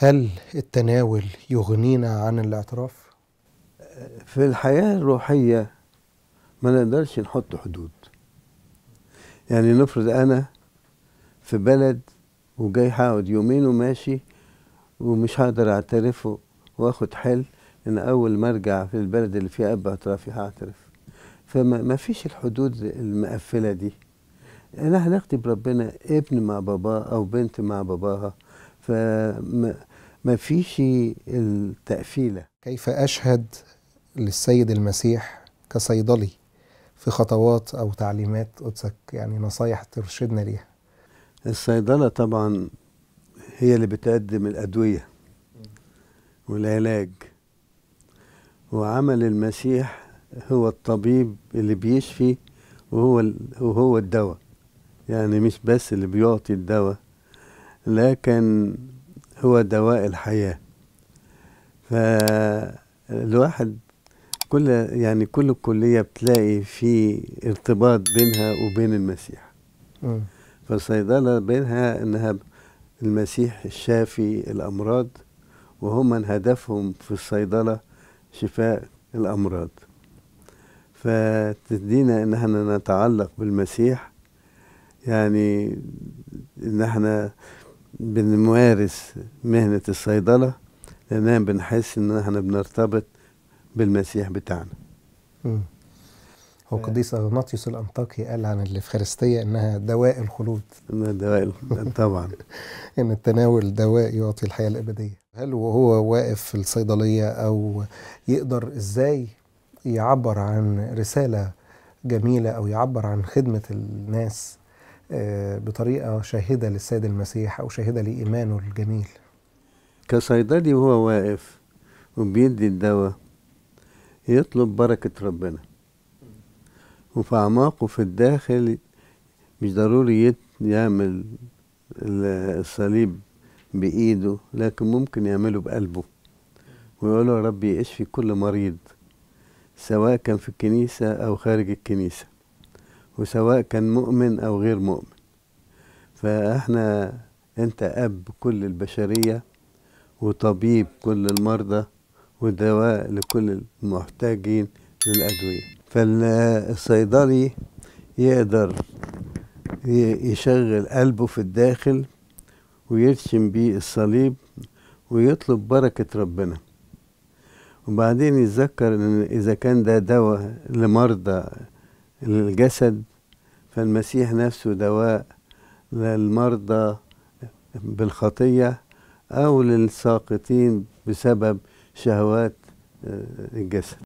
هل التناول يغنينا عن الاعتراف؟ في الحياة الروحية ما نقدرش نحط حدود يعني نفرض أنا في بلد وجاي هقعد يومين وماشي ومش هقدر أعترف وآخد حل إن أول ما أرجع في البلد اللي فيها أب اعترافي هعترف فما فيش الحدود المقفلة دي أنا علاقتي بربنا ابن مع باباه أو بنت مع باباها فما فيش التقفيله كيف اشهد للسيد المسيح كصيدلي في خطوات او تعليمات قدسك يعني نصايح ترشدنا ليها الصيدله طبعا هي اللي بتقدم الادويه والعلاج وعمل المسيح هو الطبيب اللي بيشفي وهو وهو الدواء يعني مش بس اللي بيعطي الدواء لكن هو دواء الحياة فالواحد كل يعني كل كلية بتلاقي في ارتباط بينها وبين المسيح فالصيدلة بينها انها المسيح الشافي الامراض وهم من هدفهم في الصيدلة شفاء الامراض فتدينا ان احنا نتعلق بالمسيح يعني ان احنا بنمارس مهنة الصيدلة لأننا بنحس إن احنا بنرتبط بالمسيح بتاعنا. هو قديس أغناطيوس الأنطاكي قال عن الإفخارستية إنها دواء الخلود. إنها دواء طبعا. إن التناول دواء يعطي الحياة الأبدية. هل وهو واقف في الصيدلية أو يقدر إزاي يعبر عن رسالة جميلة أو يعبر عن خدمة الناس بطريقة شاهدة للسيد المسيح أو شاهدة لإيمانه الجميل كصيدلي وهو واقف وبيدي الدواء يطلب بركة ربنا وفي أعماقه في الداخل مش ضروري يعمل الصليب بإيده لكن ممكن يعمله بقلبه ويقول يا رب اشفي كل مريض سواء كان في الكنيسة أو خارج الكنيسة وسواء كان مؤمن أو غير مؤمن فإحنا أنت أب كل البشرية وطبيب كل المرضى ودواء لكل المحتاجين للأدوية فالصيدلي يقدر يشغل قلبه في الداخل ويرسم بيه الصليب ويطلب بركة ربنا وبعدين يتذكر إن إذا كان ده دواء لمرضى الجسد فالمسيح نفسه دواء للمرضى بالخطية أو للساقطين بسبب شهوات آه، الجسد